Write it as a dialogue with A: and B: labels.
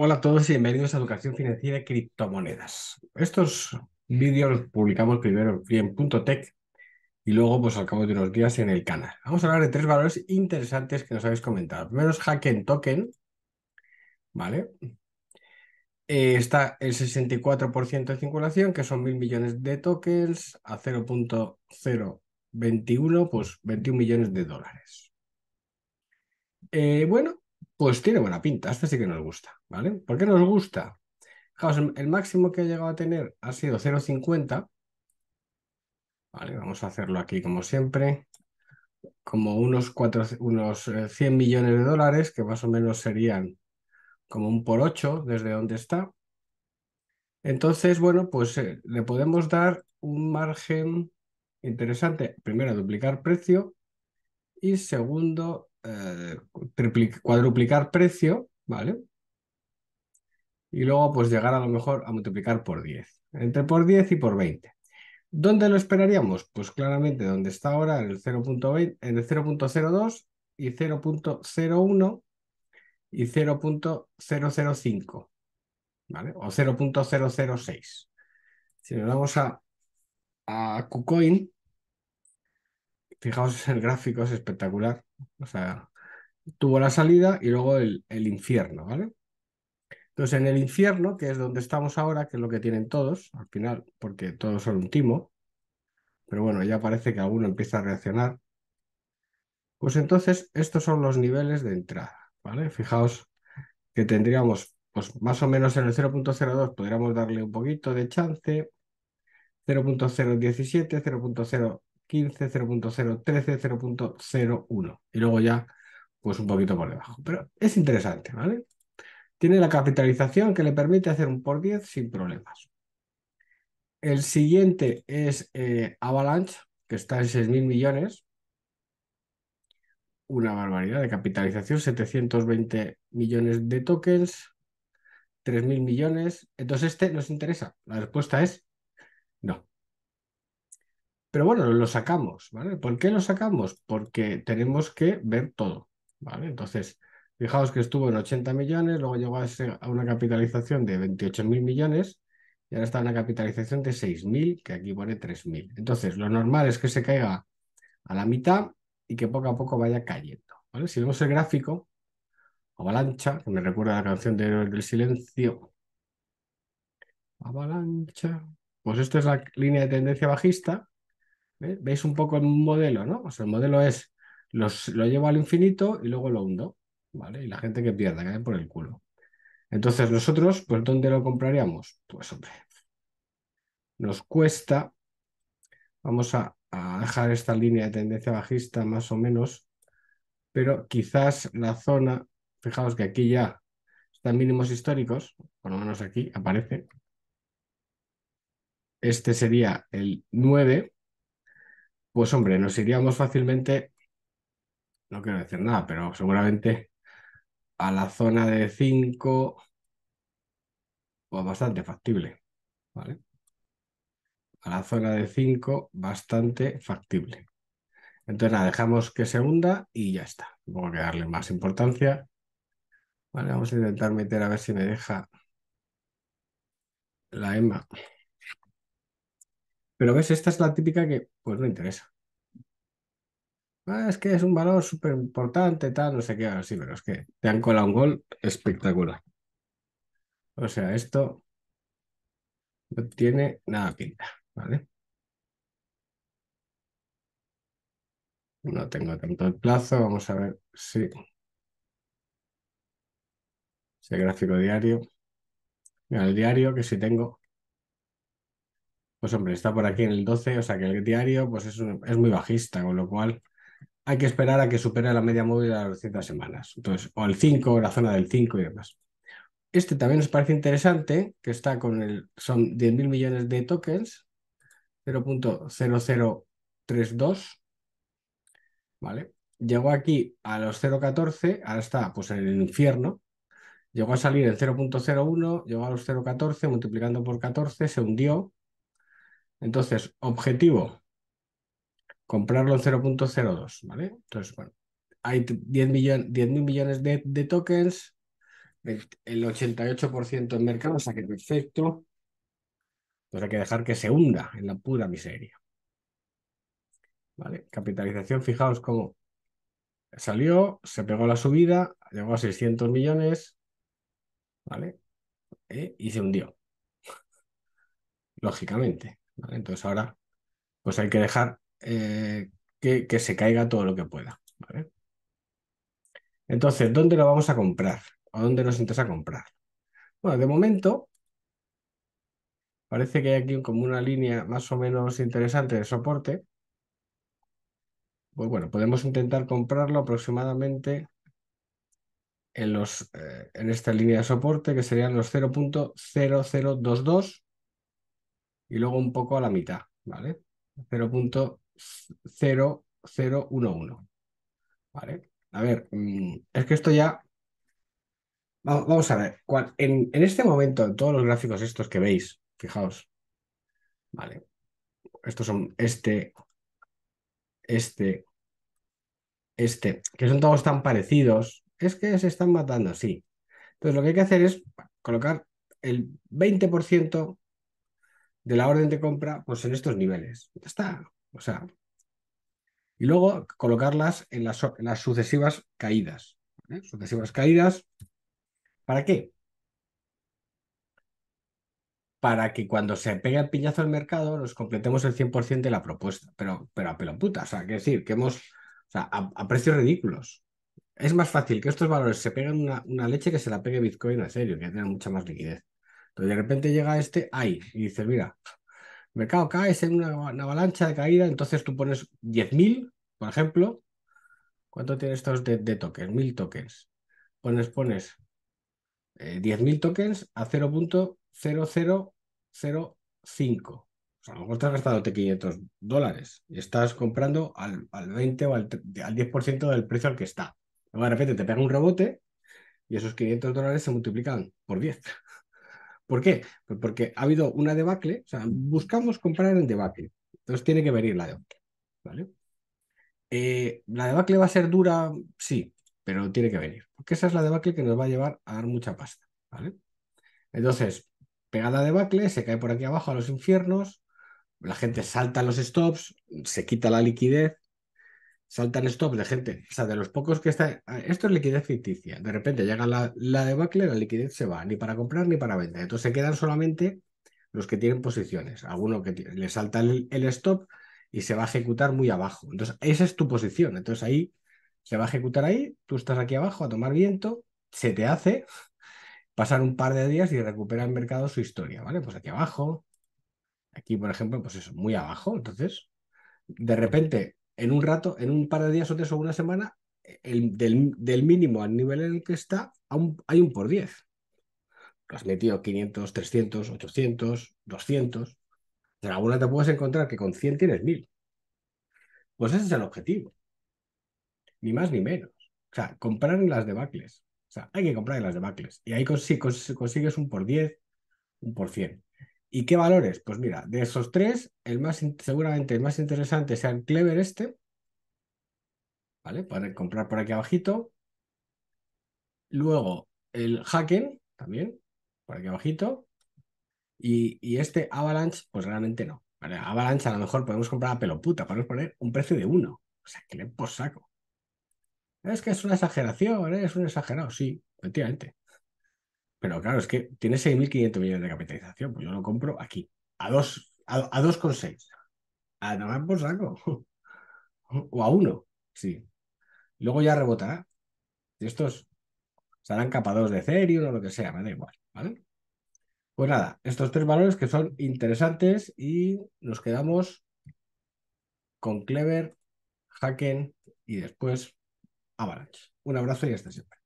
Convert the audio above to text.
A: Hola a todos y bienvenidos a Educación Financiera y Criptomonedas. Estos vídeos los publicamos primero en Tech y luego, pues al cabo de unos días, en el canal. Vamos a hablar de tres valores interesantes que nos habéis comentado. Primero es Hacken Token, ¿vale? Eh, está el 64% de circulación, que son mil millones de tokens, a 0.021, pues 21 millones de dólares. Eh, bueno, pues tiene buena pinta, este sí que nos gusta, ¿vale? ¿Por qué nos gusta? Fijaos, el, máximo que ha llegado a tener ha sido 0,50. Vale, vamos a hacerlo aquí como siempre. Como unos, cuatro, unos 100 eh, millones de dólares, que más o menos serían como un por 8 desde donde está. Entonces, bueno, pues eh, le podemos dar un margen interesante. Primero, duplicar precio. Y segundo, eh, cuadruplicar precio, ¿vale? Y luego pues llegar a lo mejor a multiplicar por 10, entre por 10 y por 20. ¿Dónde lo esperaríamos? Pues claramente donde está ahora, en el 0.02 y 0.01 y 0.005, ¿vale? O 0.006. Si le vamos a, a KuCoin, fijaos, el gráfico es espectacular. O sea, tuvo la salida y luego el, infierno, ¿vale? Entonces, en el infierno, que es donde estamos ahora, que es lo que tienen todos, al final, porque todos son un timo, pero bueno, ya parece que alguno empieza a reaccionar. Pues entonces, estos son los niveles de entrada, ¿vale? Fijaos que tendríamos, pues más o menos en el 0.02 podríamos darle un poquito de chance, 0.017, 0.0 15 0.0, 13 0.01 y luego ya pues un poquito por debajo. Pero es interesante, ¿vale? Tiene la capitalización que le permite hacer un por 10 sin problemas. El siguiente es eh, Avalanche, que está en 6.000 millones. Una barbaridad de capitalización, 720 millones de tokens, 3.000 millones. Entonces, este nos interesa. La respuesta es pero bueno, lo sacamos, ¿vale? ¿Por qué lo sacamos? Porque tenemos que ver todo, ¿vale? Entonces, fijaos que estuvo en 80 millones, luego llegó a, una capitalización de 28 mil millones y ahora está en una capitalización de 6.000, que aquí pone 3.000. Entonces, lo normal es que se caiga a la mitad y que poco a poco vaya cayendo, ¿vale? Si vemos el gráfico, avalancha, que me recuerda a la canción de del silencio, avalancha, pues esta es la línea de tendencia bajista ¿Veis un poco el modelo, no? O sea, el modelo es, los, lo llevo al infinito y luego lo hundo, ¿vale? Y la gente que pierda, que por el culo. Entonces nosotros, pues ¿dónde lo compraríamos? Pues hombre, nos cuesta, vamos a, a dejar esta línea de tendencia bajista más o menos, pero quizás la zona, fijaos que aquí ya están mínimos históricos, por lo menos aquí aparece. Este sería el 9, pues hombre, nos iríamos fácilmente, no quiero decir nada, pero seguramente a la zona de 5, o pues, bastante factible, ¿vale? A la zona de 5, bastante factible. Entonces nada, dejamos que se hunda y ya está. Tengo que darle más importancia. Vale, vamos a intentar meter a ver si me deja la EMA. Pero ves, esta es la típica que pues no interesa. Ah, es que es un valor súper importante, tal, no sé qué, así, ah, pero es que te han colado un gol espectacular. O sea, esto no tiene nada pinta, ¿vale? No tengo tanto el plazo, vamos a ver si... Ese gráfico diario. Mira, el diario que sí tengo. Pues hombre, está por aquí en el 12, o sea que el diario pues es, es muy bajista, con lo cual hay que esperar a que supere la media móvil a las 200 semanas. Entonces, o el 5, la zona del 5 y demás. Este también nos parece interesante, que está con el, son 10.000 millones de tokens, 0.0032, ¿vale? Llegó aquí a los 0.14, ahora está pues en el infierno, llegó a salir en 0.01, llegó a los 0.14, multiplicando por 14, se hundió, entonces, objetivo, comprarlo en 0.02, ¿vale? Entonces, bueno, hay 10 millones, millones de, tokens, el 88% en mercado, o sea que perfecto. Entonces hay que dejar que se hunda en la pura miseria. ¿Vale? Capitalización, fijaos cómo salió, se pegó la subida, llegó a 600 millones, ¿vale? Eh, y se hundió. Lógicamente. Entonces ahora pues hay que dejar eh, que, se caiga todo lo que pueda. Entonces, ¿dónde lo vamos a comprar? ¿O dónde nos interesa comprar? Bueno, de momento parece que hay aquí como una línea más o menos interesante de soporte. Pues bueno, podemos intentar comprarlo aproximadamente en, los, eh, en esta línea de soporte que serían los 0.0022 y luego un poco a la mitad, ¿vale? 0.0011, ¿vale? A ver, mm, es que esto ya... Vamos a ver, en, en este momento, en todos los gráficos estos que veis, fijaos, ¿vale? Estos son este, este, este, que son todos tan parecidos, es que se están matando, sí. Entonces lo que hay que hacer es colocar el 20% de la orden de compra pues en estos niveles. Ya está. O sea, y luego colocarlas en las, sucesivas caídas. Sucesivas caídas. ¿Para qué? Para que cuando se pegue el piñazo al mercado nos completemos el 100% de la propuesta. Pero, pero a puta. o sea, que decir, que hemos, o sea, a, precios ridículos. Es más fácil que estos valores se peguen una, una leche que se la pegue Bitcoin en serio, que tenga mucha más liquidez de repente llega este ahí y dices, mira, mercado cae en una, avalancha de caída, entonces tú pones 10.000, por ejemplo. ¿Cuánto tiene estos de, tokens? 1.000 tokens. Pones, pones 10.000 eh, tokens a 0.0005. a lo mejor te has gastado 500 dólares y estás comprando al, 20 o al, al 10% del precio al que está. Luego de repente te pega un rebote y esos 500 dólares se multiplican por 10. ¿Por qué? Pues porque ha habido una debacle, o sea, buscamos comprar en debacle, entonces tiene que venir la debacle, ¿vale? Eh, ¿La debacle va a ser dura? Sí, pero tiene que venir, porque esa es la debacle que nos va a llevar a dar mucha pasta, ¿vale? Entonces, pegada debacle, se cae por aquí abajo a los infiernos, la gente salta los stops, se quita la liquidez, saltan stop de gente, o sea, de los pocos que está, ah, esto es liquidez ficticia, de repente llega la, la debacle, la liquidez se va, ni para comprar ni para vender, entonces se quedan solamente los que tienen posiciones, alguno que le salta el, el, stop y se va a ejecutar muy abajo, entonces esa es tu posición, entonces ahí se va a ejecutar ahí, tú estás aquí abajo a tomar viento, se te hace pasar un par de días y recupera el mercado su historia, ¿vale? Pues aquí abajo, aquí por ejemplo, pues eso, muy abajo, entonces de repente en un rato, en un par de días o tres o una semana, del, mínimo al nivel en el que está, hay un por 10. Has metido 500, 300, 800, 200. De alguna te puedes encontrar que con 100 tienes 1000. Pues ese es el objetivo. Ni más ni menos. O sea, comprar en las debacles. O sea, hay que comprar en las debacles. Y ahí consigues un por 10, un por 100. ¿Y qué valores? Pues mira, de esos tres, el más seguramente el más interesante sea el Clever este, ¿vale? Para comprar por aquí abajito. Luego el Haken también, por aquí abajito. Y, y, este Avalanche, pues realmente no. ¿vale? Avalanche a lo mejor podemos comprar a pelo puta, podemos poner un precio de uno. O sea, que le por saco. Es que es una exageración, ¿eh? es un exagerado, sí, efectivamente. Pero claro, es que tiene 6.500 millones de capitalización, pues yo lo compro aquí, a 2,6. A, nada más A por saco. O a 1, sí. Luego ya rebotará. estos serán capados de Ethereum o lo que sea, me da igual, ¿vale? Pues nada, estos tres valores que son interesantes y nos quedamos con Clever, Haken y después Avalanche. Un abrazo y hasta siempre.